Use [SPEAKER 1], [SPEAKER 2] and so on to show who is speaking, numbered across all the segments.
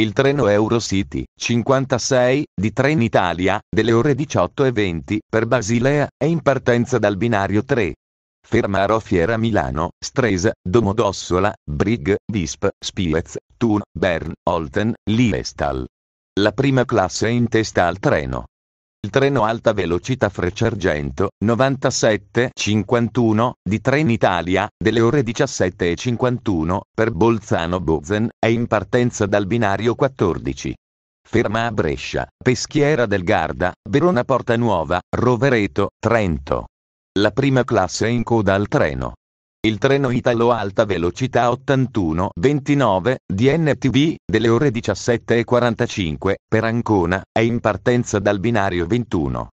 [SPEAKER 1] Il treno Eurocity 56 di Trenitalia, delle ore 18.20 per Basilea, è in partenza dal binario 3. Ferma a Rofiera Milano, Stresa, Domodossola, Brig, Visp, Spiez, Thun, Bern, Olten, Liestal. La prima classe è in testa al treno. Il treno Alta Velocità Frecciargento 97-51, di Trenitalia, delle ore 17.51, per Bolzano Bozen, è in partenza dal binario 14. Ferma a Brescia, Peschiera del Garda, Verona Porta Nuova, Rovereto, Trento. La prima classe è in coda al treno. Il treno Italo Alta Velocità 81-29 DNTV delle ore 17.45 per Ancona è in partenza dal binario 21.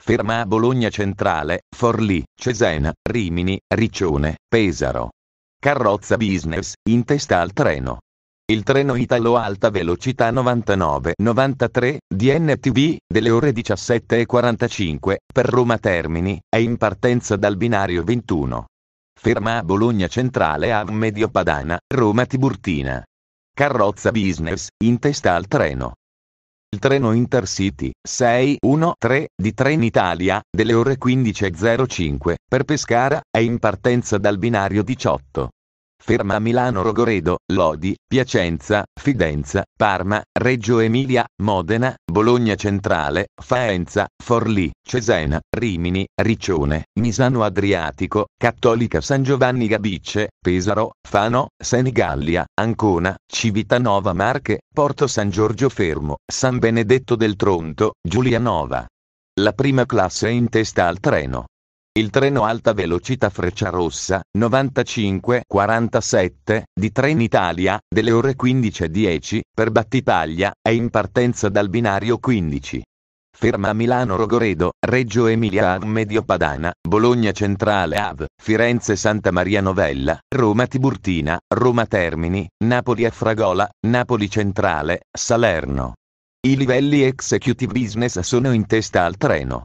[SPEAKER 1] Ferma a Bologna Centrale, Forlì, Cesena, Rimini, Riccione, Pesaro. Carrozza business, in testa al treno. Il treno Italo Alta Velocità 99-93 DNTV delle ore 17.45 per Roma Termini è in partenza dal binario 21. Ferma a Bologna Centrale a Medio Padana, Roma Tiburtina. Carrozza business, in testa al treno. Il treno Intercity 613 di Trenitalia, delle ore 15.05, per Pescara, è in partenza dal binario 18 ferma a Milano Rogoredo, Lodi, Piacenza, Fidenza, Parma, Reggio Emilia, Modena, Bologna Centrale, Faenza, Forlì, Cesena, Rimini, Riccione, Misano Adriatico, Cattolica San Giovanni Gabice, Pesaro, Fano, Senigallia, Ancona, Civitanova Marche, Porto San Giorgio Fermo, San Benedetto del Tronto, Giulianova. La prima classe è in testa al treno. Il treno alta velocità Frecciarossa, 95-47, di Trenitalia, delle ore 15.10, per Battipaglia, è in partenza dal binario 15. Ferma Milano Rogoredo, Reggio Emilia Av Medio Padana, Bologna Centrale Av, Firenze Santa Maria Novella, Roma Tiburtina, Roma Termini, Napoli Afragola, Napoli Centrale, Salerno. I livelli executive business sono in testa al treno.